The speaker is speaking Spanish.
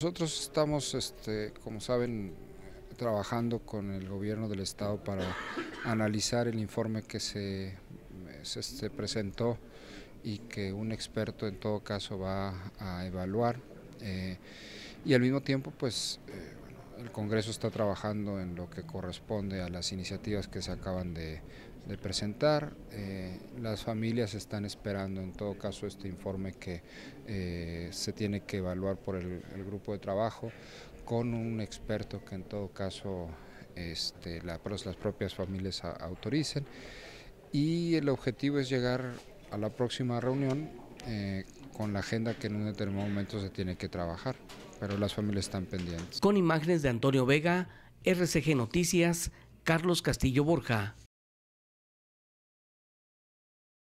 Nosotros estamos, este, como saben, trabajando con el gobierno del estado para analizar el informe que se, se, presentó y que un experto en todo caso va a evaluar eh, y al mismo tiempo pues eh, el Congreso está trabajando en lo que corresponde a las iniciativas que se acaban de, presentar. Eh, las familias están esperando en todo caso este informe que eh, se tiene que evaluar por el, grupo de trabajo con un experto que en todo caso este, pues, las propias familias autoricen. Y el objetivo es llegar a la próxima reunión eh, con la agenda que en un determinado momento se tiene que trabajar pero las familias están pendientes. Con imágenes de Antonio Vega, RCG Noticias, Carlos Castillo Borja.